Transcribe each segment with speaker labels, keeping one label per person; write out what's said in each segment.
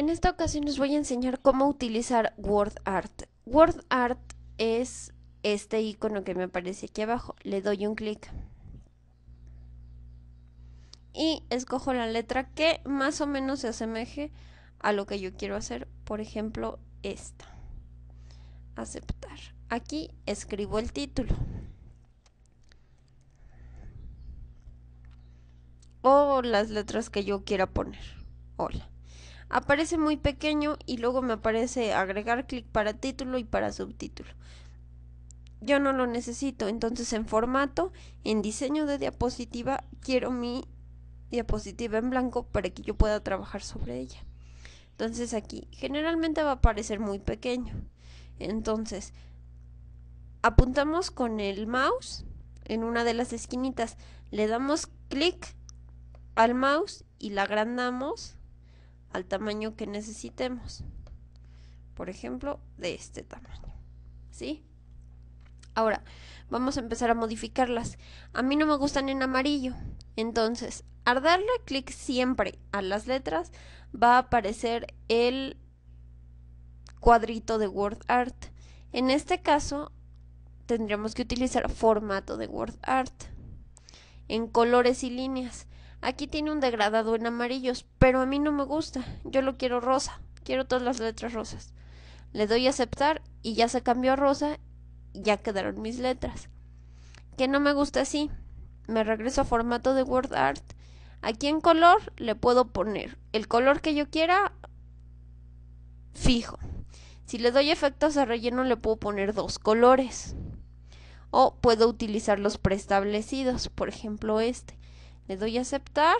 Speaker 1: En esta ocasión les voy a enseñar cómo utilizar WordArt. WordArt es este icono que me aparece aquí abajo. Le doy un clic. Y escojo la letra que más o menos se asemeje a lo que yo quiero hacer. Por ejemplo, esta. Aceptar. Aquí escribo el título. O las letras que yo quiera poner. Hola. Aparece muy pequeño y luego me aparece agregar clic para título y para subtítulo. Yo no lo necesito, entonces en formato, en diseño de diapositiva, quiero mi diapositiva en blanco para que yo pueda trabajar sobre ella. Entonces aquí generalmente va a aparecer muy pequeño. Entonces apuntamos con el mouse en una de las esquinitas, le damos clic al mouse y la agrandamos al tamaño que necesitemos. Por ejemplo, de este tamaño. ¿Sí? Ahora, vamos a empezar a modificarlas. A mí no me gustan en amarillo. Entonces, al darle clic siempre a las letras, va a aparecer el cuadrito de WordArt. En este caso, tendríamos que utilizar formato de WordArt en colores y líneas. Aquí tiene un degradado en amarillos, pero a mí no me gusta. Yo lo quiero rosa. Quiero todas las letras rosas. Le doy a aceptar y ya se cambió a rosa ya quedaron mis letras. Que no me gusta así. Me regreso a formato de Word Art. Aquí en color le puedo poner el color que yo quiera fijo. Si le doy efectos a relleno le puedo poner dos colores. O puedo utilizar los preestablecidos, por ejemplo este. Le doy a aceptar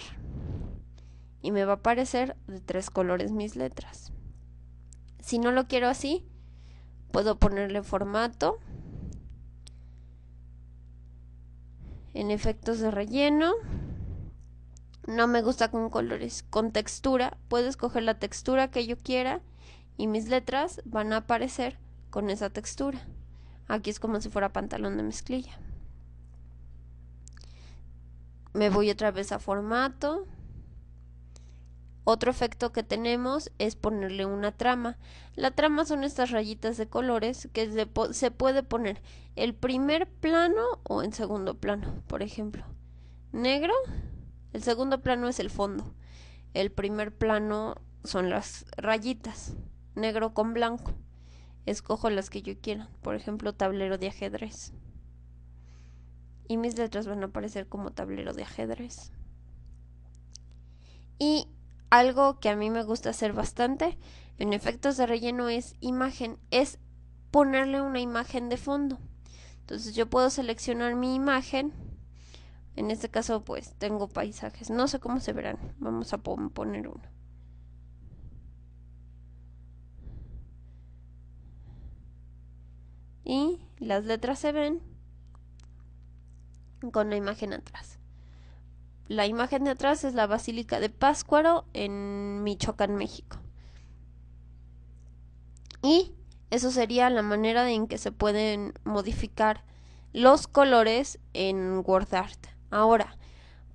Speaker 1: y me va a aparecer de tres colores mis letras. Si no lo quiero así, puedo ponerle formato. En efectos de relleno. No me gusta con colores, con textura. Puedo escoger la textura que yo quiera y mis letras van a aparecer con esa textura. Aquí es como si fuera pantalón de mezclilla me voy otra vez a formato. Otro efecto que tenemos es ponerle una trama. La trama son estas rayitas de colores que se, puede poner el primer plano o en segundo plano, por ejemplo. Negro, el segundo plano es el fondo. El primer plano son las rayitas, negro con blanco. Escojo las que yo quiera, por ejemplo, tablero de ajedrez y mis letras van a aparecer como tablero de ajedrez. Y algo que a mí me gusta hacer bastante en efectos de relleno es imagen, es ponerle una imagen de fondo. Entonces yo puedo seleccionar mi imagen. En este caso pues tengo paisajes, no sé cómo se verán. Vamos a poner uno. Y las letras se ven con la imagen atrás. La imagen de atrás es la Basílica de Páscuaro en Michoacán, México. Y eso sería la manera en que se pueden modificar los colores en WordArt. Ahora,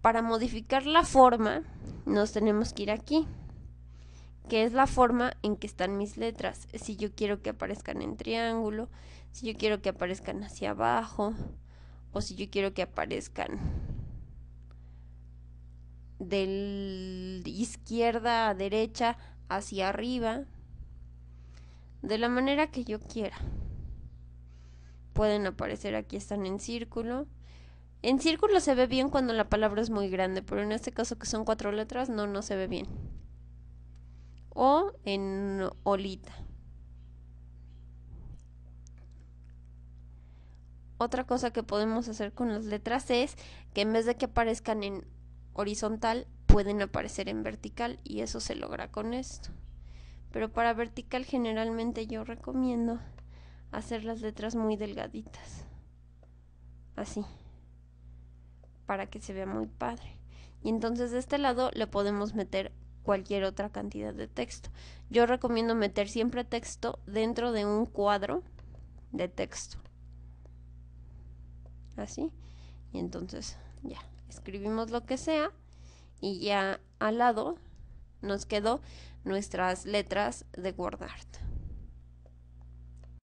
Speaker 1: para modificar la forma, nos tenemos que ir aquí, que es la forma en que están mis letras. Si yo quiero que aparezcan en triángulo, si yo quiero que aparezcan hacia abajo, o si yo quiero que aparezcan de izquierda a derecha hacia arriba de la manera que yo quiera pueden aparecer aquí están en círculo en círculo se ve bien cuando la palabra es muy grande pero en este caso que son cuatro letras no no se ve bien o en olita Otra cosa que podemos hacer con las letras es que en vez de que aparezcan en horizontal, pueden aparecer en vertical y eso se logra con esto. Pero para vertical generalmente yo recomiendo hacer las letras muy delgaditas. Así. Para que se vea muy padre. Y entonces de este lado le podemos meter cualquier otra cantidad de texto. Yo recomiendo meter siempre texto dentro de un cuadro de texto así. Y entonces ya, escribimos lo que sea y ya al lado nos quedó nuestras letras de WordArt.